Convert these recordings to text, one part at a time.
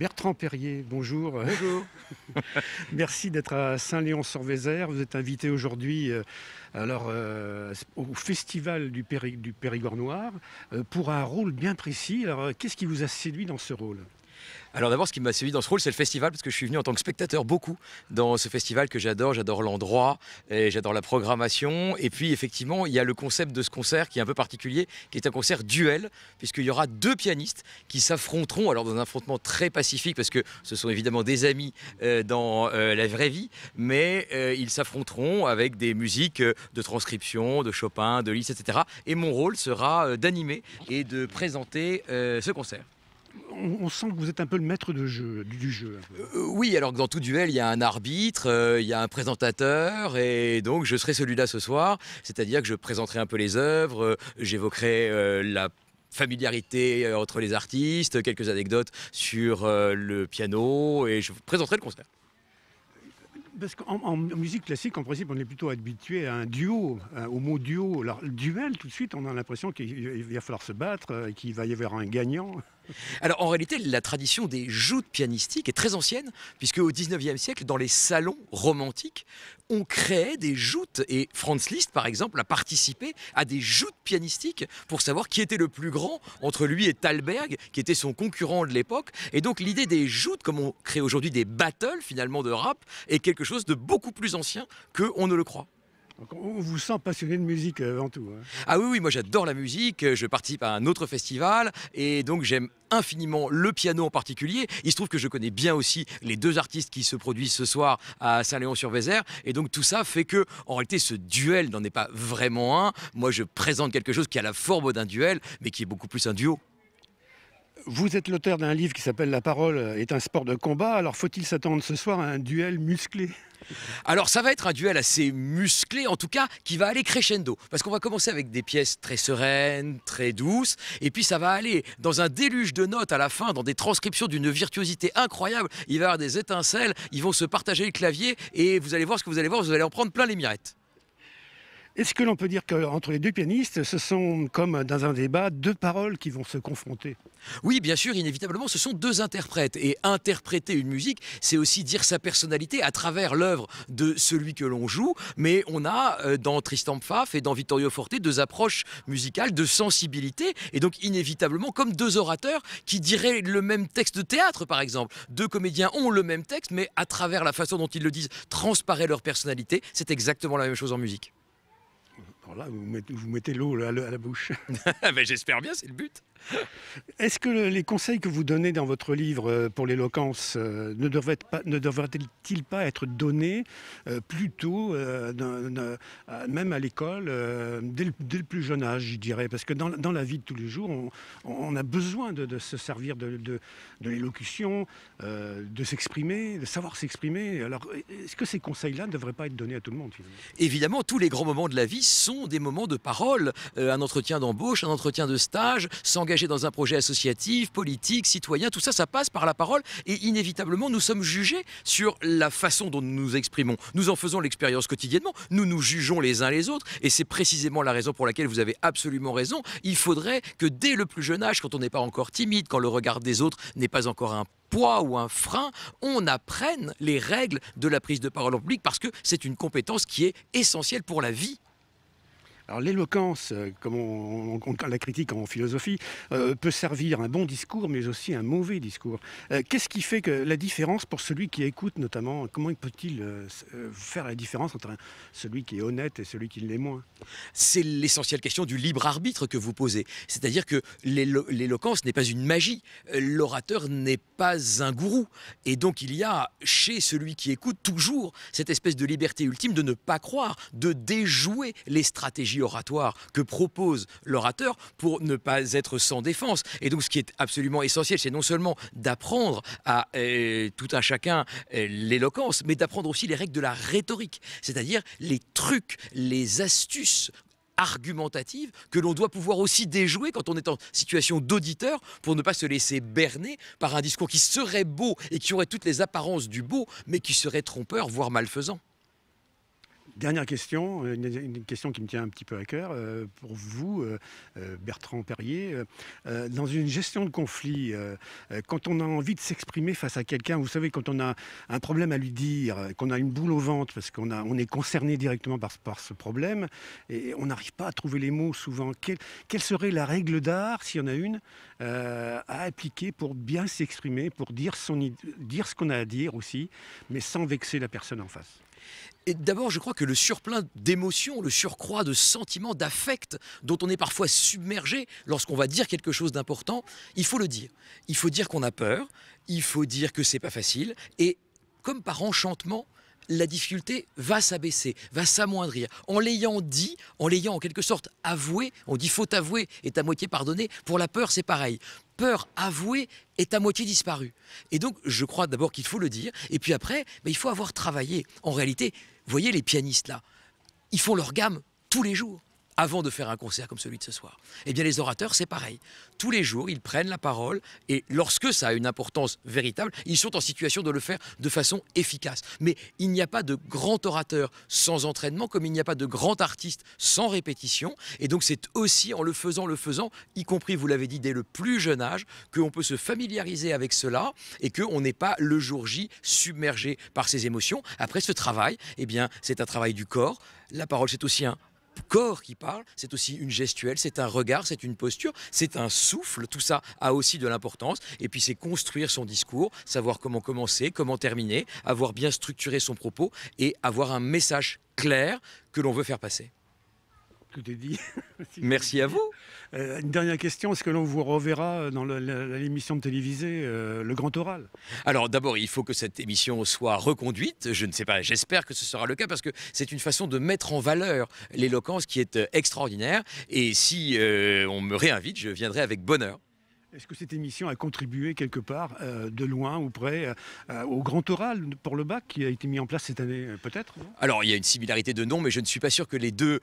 Bertrand Perrier, bonjour. Bonjour. Merci d'être à Saint-Léon-sur-Vézère. Vous êtes invité aujourd'hui euh, euh, au Festival du, Périgord Noir euh, pour un rôle bien précis. Alors, qu'est-ce qui vous a séduit dans ce rôle alors d'abord, ce qui m'a suivi dans ce rôle, c'est le festival, parce que je suis venu en tant que spectateur beaucoup dans ce festival que j'adore. J'adore l'endroit, j'adore la programmation. Et puis effectivement, il y a le concept de ce concert qui est un peu particulier, qui est un concert duel, puisqu'il y aura deux pianistes qui s'affronteront, alors dans un affrontement très pacifique, parce que ce sont évidemment des amis euh, dans euh, la vraie vie, mais euh, ils s'affronteront avec des musiques de transcription, de Chopin, de Liszt, etc. Et mon rôle sera d'animer et de présenter ce concert on, sent que vous êtes un peu le maître de jeu, du, jeu. Euh, oui, alors que dans tout duel, il y a un arbitre, euh, il y a un présentateur, et donc je serai celui-là ce soir, c'est-à-dire que je présenterai un peu les œuvres, euh, j'évoquerai la familiarité entre les artistes, quelques anecdotes sur le piano, et je vous présenterai le concert. Parce qu'en musique classique, en principe, on est plutôt habitué à un duo, au mot duo. Alors, duel, tout de suite, on a l'impression qu'il va falloir se battre, qu'il va y avoir un gagnant. Alors en réalité, la tradition des joutes pianistiques est très ancienne, puisque au 19e siècle, dans les salons romantiques, on créait des joutes. Et Franz Liszt, par exemple, a participé à des joutes pianistiques pour savoir qui était le plus grand entre lui et Thalberg, qui était son concurrent de l'époque. Et donc l'idée des joutes, comme on crée aujourd'hui des battles finalement de rap, est quelque chose de beaucoup plus ancien que qu'on ne le croit. On vous sent passionné de musique euh, avant tout. Hein. Ah oui, oui, moi j'adore la musique, euh, je participe à un autre festival et donc j'aime infiniment le piano en particulier. Il se trouve que je connais bien aussi les deux artistes qui se produisent ce soir à Saint-Léon-sur-Vézère et donc tout ça fait que en réalité ce duel n'en est pas vraiment un. Moi je présente quelque chose qui a la forme d'un duel mais qui est beaucoup plus un duo. Vous êtes l'auteur d'un livre qui s'appelle La parole est un sport de combat, alors faut-il s'attendre ce soir à un duel musclé alors ça va être un duel assez musclé, en tout cas, qui va aller crescendo. Parce qu'on va commencer avec des pièces très sereines, très douces, et puis ça va aller dans un déluge de notes à la fin, dans des transcriptions d'une virtuosité incroyable. Il va y avoir des étincelles, ils vont se partager le clavier, et vous allez voir ce que vous allez voir, vous allez en prendre plein les mirettes. Est-ce que l'on peut dire qu'entre les deux pianistes, ce sont, comme dans un débat, deux paroles qui vont se confronter Oui, bien sûr, inévitablement, ce sont deux interprètes. Et interpréter une musique, c'est aussi dire sa personnalité à travers l'œuvre de celui que l'on joue. Mais on a, euh, dans Tristan Pfaff et dans Vittorio Forte, deux approches musicales de sensibilité. Et donc, inévitablement, comme deux orateurs qui diraient le même texte de théâtre, par exemple. Deux comédiens ont le même texte, mais à travers la façon dont ils le disent, transparaît leur personnalité. C'est exactement la même chose en musique. Alors là, vous mettez, mettez l'eau à, la bouche. Mais ben, J'espère bien, c'est le but. Est-ce que les conseils que vous donnez dans votre livre euh, pour l'éloquence euh, ne devraient-ils pas, être donnés euh, plutôt, même à l'école, dès, le plus jeune âge, je dirais Parce que dans, la vie de tous les jours, on, a besoin de, se servir de, l'élocution, de s'exprimer, de savoir s'exprimer. Alors, est-ce que ces conseils-là ne devraient pas être donnés à tout le monde Évidemment, tous les grands moments de la vie sont des moments de parole, euh, un entretien d'embauche, un entretien de stage, s'engager dans un projet associatif, politique, citoyen, tout ça, ça passe par la parole et inévitablement nous sommes jugés sur la façon dont nous nous exprimons. Nous en faisons l'expérience quotidiennement, nous nous jugeons les uns les autres et c'est précisément la raison pour laquelle vous avez absolument raison. Il faudrait que dès le plus jeune âge, quand on n'est pas encore timide, quand le regard des autres n'est pas encore un poids ou un frein, on apprenne les règles de la prise de parole en public parce que c'est une compétence qui est essentielle pour la vie l'éloquence, euh, comme on, la critique en philosophie, euh, peut servir un bon discours, mais aussi un mauvais discours. Euh, qu'est-ce qui fait que la différence pour celui qui écoute, notamment Comment peut-il faire la différence entre celui qui est honnête et celui qui l'est moins C'est l'essentielle question du libre arbitre que vous posez. C'est-à-dire que l'éloquence n'est pas une magie. L'orateur n'est pas un gourou. Et donc il y a chez celui qui écoute toujours cette espèce de liberté ultime de ne pas croire, de déjouer les stratégies oratoire que propose l'orateur pour ne pas être sans défense. Et donc ce qui est absolument essentiel, c'est non seulement d'apprendre à euh, tout un chacun euh, l'éloquence, mais d'apprendre aussi les règles de la rhétorique, c'est-à-dire les trucs, les astuces argumentatives que l'on doit pouvoir aussi déjouer quand on est en situation d'auditeur pour ne pas se laisser berner par un discours qui serait beau et qui aurait toutes les apparences du beau, mais qui serait trompeur, voire malfaisant. Dernière question, euh, une, question qui me tient un petit peu à cœur. Euh, pour vous, euh, Bertrand Perrier, dans une gestion de conflit, quand on a envie de s'exprimer face à quelqu'un, vous savez, quand on a un problème à lui dire, qu'on a une boule au ventre parce qu'on on est concerné directement par, ce problème, et on n'arrive pas à trouver les mots souvent, quelle, quelle serait la règle d'art, s'il y en a une, à appliquer pour bien s'exprimer, pour dire, son, dire ce qu'on a à dire aussi, mais sans vexer la personne en face et d'abord, je crois que le surplein d'émotions, le surcroît de sentiments, d'affects dont on est parfois submergé lorsqu'on va dire quelque chose d'important, il faut le dire. Il faut dire qu'on a peur, il faut dire que c'est pas facile, et comme par enchantement, la difficulté va s'abaisser, va s'amoindrir. En l'ayant dit, en l'ayant en quelque sorte avoué, on dit faut avouer et à moitié pardonné, pour la peur c'est pareil peur avouée est à moitié disparue. Et donc, je crois d'abord qu'il faut le dire. Et puis après, mais bah, il faut avoir travaillé. En réalité, voyez les pianistes là, ils font leur gamme tous les jours avant de faire un concert comme celui de ce soir. Eh bien, les orateurs, c'est pareil. Tous les jours, ils prennent la parole et lorsque ça a une importance véritable, ils sont en situation de le faire de façon efficace. Mais il n'y a pas de grand orateur sans entraînement, comme il n'y a pas de grand artiste sans répétition. Et donc, c'est aussi en le faisant, le faisant, y compris, vous l'avez dit, dès le plus jeune âge, qu'on peut se familiariser avec cela et qu'on n'est pas le jour J submergé par ses émotions. Après ce travail, eh bien, c'est un travail du corps. La parole, c'est aussi un corps qui parle, c'est aussi une gestuelle, c'est un regard, c'est une posture, c'est un souffle, tout ça a aussi de l'importance. Et puis c'est construire son discours, savoir comment commencer, comment terminer, avoir bien structuré son propos et avoir un message clair que l'on veut faire passer. Tout est dit. Merci à vous. Euh, une dernière question, est-ce que l'on vous reverra euh, dans l'émission de télévisée euh, Le Grand Oral Alors d'abord, il faut que cette émission soit reconduite. Je ne sais pas, j'espère que ce sera le cas parce que c'est une façon de mettre en valeur l'éloquence qui est extraordinaire. Et si on me réinvite, je viendrai avec bonheur. Est-ce que cette émission a contribué quelque part, de loin ou près, au grand oral pour le bac qui a été mis en place cette année, peut-être Alors, il y a une similarité de nom, mais je ne suis pas sûr que les deux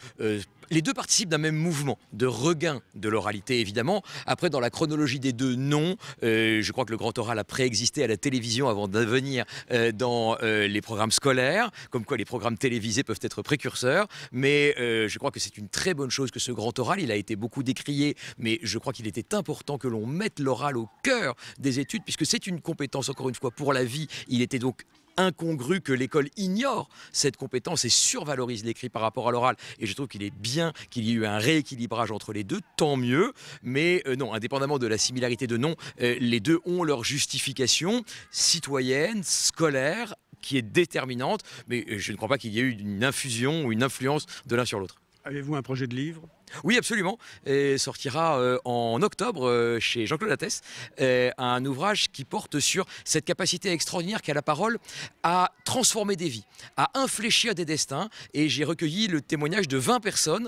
les deux participent d'un même mouvement de regain de l'oralité, évidemment. Après, dans la chronologie des deux, non. Euh, je crois que le grand oral a préexisté à la télévision avant d'avenir euh, dans euh, les programmes scolaires, comme quoi les programmes télévisés peuvent être précurseurs. Mais je crois que c'est une très bonne chose que ce grand oral, il a été beaucoup décrié, mais je crois qu'il était important que l'on mette l'oral au cœur des études, puisque c'est une compétence, encore une fois, pour la vie. Il était donc incongru que l'école ignore cette compétence et survalorise l'écrit par rapport à l'oral. Et je trouve qu'il est bien qu'il y ait eu un rééquilibrage entre les deux, tant mieux. Mais euh, non, indépendamment de la similarité de nom, euh, les deux ont leur justification citoyenne, scolaire, qui est déterminante. Mais euh, je ne crois pas qu'il y ait eu une infusion ou une influence de l'un sur l'autre. Avez-vous un projet de livre Oui, absolument. Et sortira euh, en octobre euh, chez Jean-Claude Lattès euh, un ouvrage qui porte sur cette capacité extraordinaire qu'a la parole à transformer des vies, à infléchir des destins. Et j'ai recueilli le témoignage de 20 personnes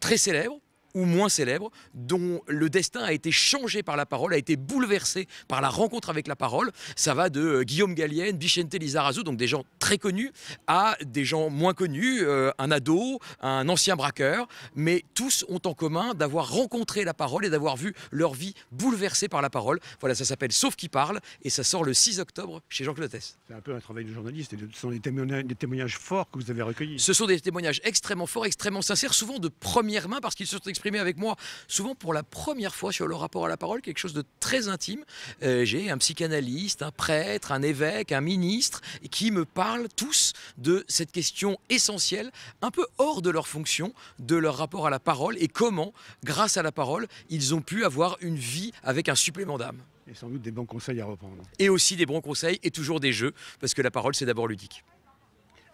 très célèbres ou moins célèbres, dont le destin a été changé par la parole, a été bouleversé par la rencontre avec la parole. Ça va de euh, Guillaume Gallienne, Bichente Lizarazu, donc des gens très connus, à des gens moins connus, euh, un ado, un ancien braqueur, mais tous ont en commun d'avoir rencontré la parole et d'avoir vu leur vie bouleversée par la parole. Voilà, ça s'appelle Sauf qui parle, et ça sort le 6 octobre chez Jean Clotès. C'est un peu un travail de journaliste, et ce sont des témoignages, forts que vous avez recueillis. Ce sont des témoignages extrêmement forts, extrêmement sincères, souvent de première main, parce qu'ils se sont avec moi, souvent pour la première fois sur le rapport à la parole, quelque chose de très intime. Euh, j'ai un psychanalyste, un prêtre, un évêque, un ministre, qui me parlent tous de cette question essentielle, un peu hors de leur fonction, de leur rapport à la parole et comment, grâce à la parole, ils ont pu avoir une vie avec un supplément d'âme. Et sans doute des bons conseils à reprendre. Et aussi des bons conseils et toujours des jeux, parce que la parole, c'est d'abord ludique.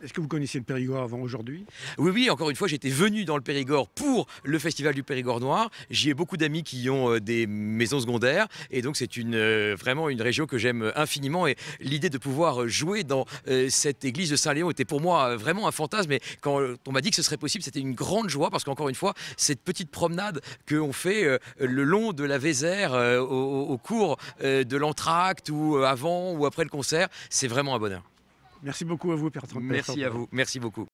Est-ce que vous connaissiez le Périgord avant aujourd'hui Oui, oui, encore une fois, j'étais venu dans le Périgord pour le Festival du Périgord Noir. J'y ai beaucoup d'amis qui ont euh, des maisons secondaires. Et donc, c'est euh, vraiment une région que j'aime euh, infiniment. Et l'idée de pouvoir jouer dans cette église de Saint-Léon était pour moi vraiment un fantasme. Et quand on m'a dit que ce serait possible, c'était une grande joie parce qu'encore une fois, cette petite promenade qu'on fait le long de la Vézère au, au, cours de l'entracte ou avant ou après le concert, c'est vraiment un bonheur. Merci beaucoup à vous, Pierre Trump. Merci à vous. Merci beaucoup.